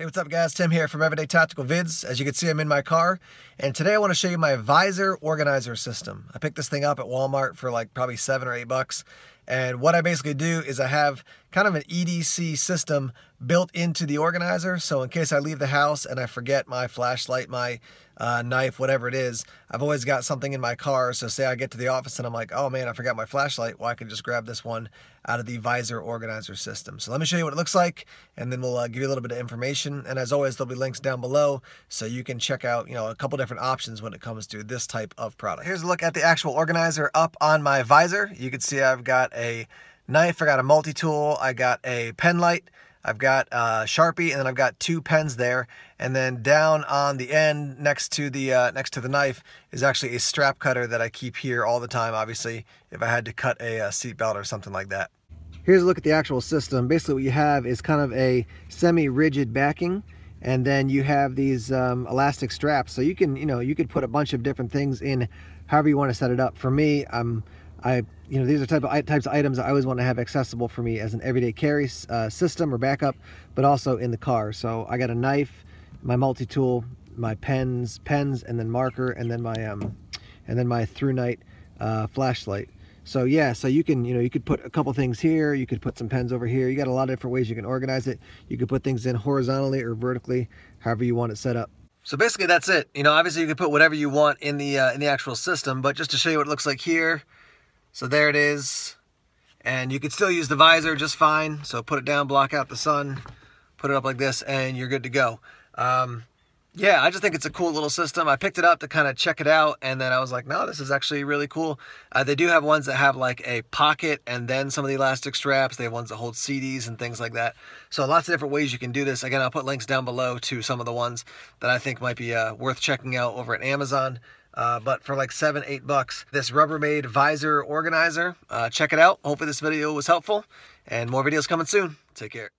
Hey, what's up guys? Tim here from Everyday Tactical Vids. As you can see, I'm in my car, and today I want to show you my visor organizer system. I picked this thing up at Walmart for like probably seven or eight bucks, and what I basically do is I have kind of an EDC system built into the organizer. So in case I leave the house and I forget my flashlight, my uh, knife, whatever it is, I've always got something in my car. So say I get to the office and I'm like, oh man, I forgot my flashlight. Well, I can just grab this one out of the visor organizer system. So let me show you what it looks like and then we'll uh, give you a little bit of information. And as always, there'll be links down below so you can check out, you know, a couple different options when it comes to this type of product. Here's a look at the actual organizer up on my visor. You can see I've got a knife, I got a multi-tool, I got a pen light, I've got a Sharpie, and then I've got two pens there. And then down on the end, next to the uh, next to the knife, is actually a strap cutter that I keep here all the time. Obviously, if I had to cut a, uh, a belt or something like that. Here's a look at the actual system. Basically, what you have is kind of a semi-rigid backing, and then you have these um, elastic straps. So you can, you know, you could put a bunch of different things in, however you want to set it up. For me, I'm um, I you know, these are type of types of items I always want to have accessible for me as an everyday carry uh, system or backup, but also in the car. So I got a knife, my multi-tool, my pens, pens, and then marker, and then my um, and then my through night uh, flashlight. So yeah, so you can, you know, you could put a couple things here, you could put some pens over here. You got a lot of different ways you can organize it. You could put things in horizontally or vertically, however you want it set up. So basically that's it. You know, obviously you can put whatever you want in the uh, in the actual system, but just to show you what it looks like here, so there it is. And you can still use the visor just fine. So put it down, block out the sun, put it up like this, and you're good to go. Um, yeah, I just think it's a cool little system. I picked it up to kind of check it out, and then I was like, no, this is actually really cool. Uh, they do have ones that have like a pocket and then some of the elastic straps. They have ones that hold CDs and things like that. So lots of different ways you can do this. Again, I'll put links down below to some of the ones that I think might be uh, worth checking out over at Amazon uh, but for like seven, eight bucks, this Rubbermaid visor organizer. Uh, check it out. Hopefully this video was helpful and more videos coming soon. Take care.